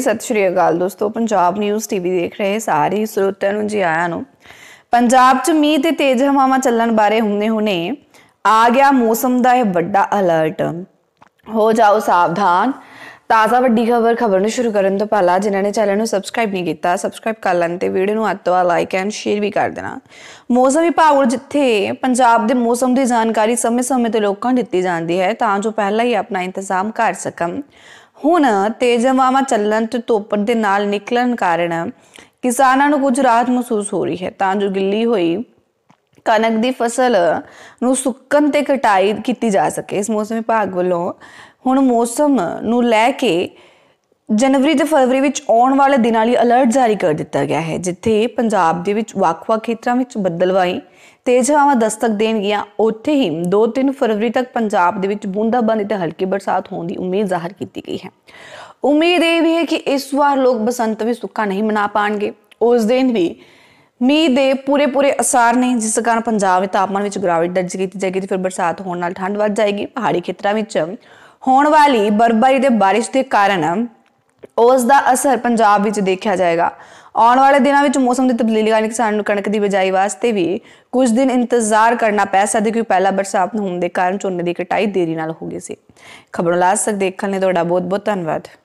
ਸਤਿ ਸ਼੍ਰੀ ਅਕਾਲ ਦੋਸਤੋ Punjab news TV ਦੇਖ ਰਹੇ ਸਾਰੇ ਸਰੋਤਿਆਂ ਨੂੰ ਜੀ ਆਇਆਂ ਨੂੰ ਪੰਜਾਬ 'ਚ ਮੀਂਹ ਤੇ ਤੇਜ਼ ਹਵਾਵਾਂ ਚੱਲਣ ਬਾਰੇ ਹੁੰਨੇ ਹੁਣੇ ਆ ਗਿਆ ਮੌਸਮ ਦਾ ਇਹ ਵੱਡਾ ਅਲਰਟ ਹੋ ਜਾਓ ਸਾਵਧਾਨ ਤਾਜ਼ਾ ਵੱਡੀ ਖਬਰ ਖਬਰ ਨੂੰ ਸ਼ੁਰੂ ਕਰਨ ਤੋਂ ਪਹਿਲਾਂ ਜਿਨ੍ਹਾਂ ਨੇ ਚੈਨਲ ਨੂੰ ਸਬਸਕ੍ਰਾਈਬ ਨਹੀਂ ਕੀਤਾ ਸਬਸਕ੍ਰਾਈਬ ਕਰ ਲੈਣ ਤੇ ਵੀਡੀਓ ਨੂੰ ਅੱਤਵਾ ਲਾਈਕ ਐਂਡ ਸ਼ੇਅਰ ਵੀ ਕਰ ਦੇਣਾ ਮੌਸਮ ਵਿਭਾਗ ਜਿੱਥੇ ਪੰਜਾਬ ਦੇ ਮੌਸਮ ਦੀ ਜਾਣਕਾਰੀ ਸਮੇਂ-ਸਮੇਂ ਤੇ ਲੋਕਾਂ ਨੂੰ ਦਿੱਤੀ ਜਾਂਦੀ ਹੈ ਤਾਂ ਜੋ ਪਹਿਲਾਂ ਹੀ ਆਪਣਾ ਇੰਤਜ਼ਾਮ ਕਰ ਸਕਣ ਹੁਣ ਤੇਜ਼ ਹਵਾਵਾਂ ਚੱਲਣ ਤੇ ਧੁੱਪ ਦੇ ਨਾਲ ਨਿਕਲਣ ਕਾਰਨ ਕਿਸਾਨਾਂ ਨੂੰ ਕੁਝ ਰਾਹਤ ਮਹਿਸੂਸ ਹੋ ਰਹੀ ਹੈ ਤਾਂ ਜੋ ਗਿੱਲੀ ਹੋਈ ਕਣਕ ਦੀ ਫਸਲ ਨੂੰ ਸੁੱਕਣ ਤੇ ਕਟਾਈ ਕੀਤੀ ਜਾ ਸਕੇ ਇਸ ਮੌਸਮ ਵਿਭਾਗ ਵੱਲੋਂ ਹੁਣ ਮੌਸਮ ਨੂੰ ਲੈ ਕੇ ਜਨਵਰੀ ਤੇ ਫਰਵਰੀ ਵਿੱਚ ਆਉਣ ਵਾਲੇ ਦਿਨਾਂ ਲਈ ਅਲਰਟ ਜਾਰੀ ਕਰ ਦਿੱਤਾ ਗਿਆ ਹੈ ਜਿੱਥੇ ਪੰਜਾਬ ਦੇ ਵਿੱਚ ਵੱਖ-ਵੱਖ ਖੇਤਰਾਂ ਵਿੱਚ ਬੱਦਲਵਾਈ ਤੇਜ਼ ਹਵਾਵਾਂ ਦਸਤਕ ਦੇਣਗੀਆਂ ਉੱਥੇ ਹੀ 2-3 ਫਰਵਰੀ ਤੱਕ ਪੰਜਾਬ ਦੇ ਵਿੱਚ ਬੂੰਦਾਬਾਂਦੀ ਤੇ ਹਲਕੀ ਬਰਸਾਤ ਹੋਣ ਦੀ ਉਮੀਦ ਜ਼ਾਹਰ ਕੀਤੀ ਗਈ ਹੈ ਉਮੀਦ ਇਹ ਵੀ ਹੈ ਕਿ ਇਸ ਵਾਰ ਲੋਕ ਬਸੰਤ ਵਿੱਚ ਸੁੱਕਾ ਨਹੀਂ ਮਨਾ ਪਾਣਗੇ ਉਸ ਦਿਨ ਵੀ ਮੀਂਹ ਦੇ ਪੂਰੇ ਪੂਰੇ ਅਸਰ ਨੇ ਜਿਸ ਕਾਰਨ ਪੰਜਾਬ ਦੇ ਤਾਪਮਾਨ ਵਿੱਚ ਗਿਰਾਵਟ ਦਰਜ ਕੀਤੀ ਜਾਏਗੀ ਤੇ ਫਿਰ ਬਰਸਾਤ ਹੋਣ ਨਾਲ ਠੰਡ ਵੱਧ ਜਾਏਗੀ ਪਹਾੜੀ ਖੇਤਰਾਂ ਵਿੱਚ ਹੋਣ ਵਾਲੀ ਬਰਬਾਰੀ ਦੇ ਬਾਰਿਸ਼ ਦੇ ਕਾਰਨ ਉਸ ਦਾ ਅਸਰ ਪੰਜਾਬ ਵਿੱਚ ਦੇਖਿਆ ਜਾਏਗਾ ਆਉਣ ਵਾਲੇ ਦਿਨਾਂ ਵਿੱਚ ਮੌਸਮ ਦੀ ਤਬਦੀਲੀ ਕਾਰਨ ਕਿਸਾਨ ਨੂੰ ਕਣਕ ਦੀ ਬਜਾਈ ਵਾਸਤੇ ਵੀ ਕੁਝ ਦਿਨ ਇੰਤਜ਼ਾਰ ਕਰਨਾ ਪੈ ਸਕਦਾ ਕਿਉਂਕਿ ਪਹਿਲਾ ਬਰਸਾਤ ਨੂੰ ਹੋਣ ਦੇ ਕਾਰਨ ਝੋਨੇ ਦੀ ਕਟਾਈ ਦੇਰੀ ਨਾਲ ਹੋ ਗਈ ਸੀ ਖਬਰ ਨੂੰ ਲਾਸਟ ਤੱਕ ਦੇਖਣ ਲਈ ਤੁਹਾਡਾ ਬਹੁਤ ਬਹੁਤ ਧੰਨਵਾਦ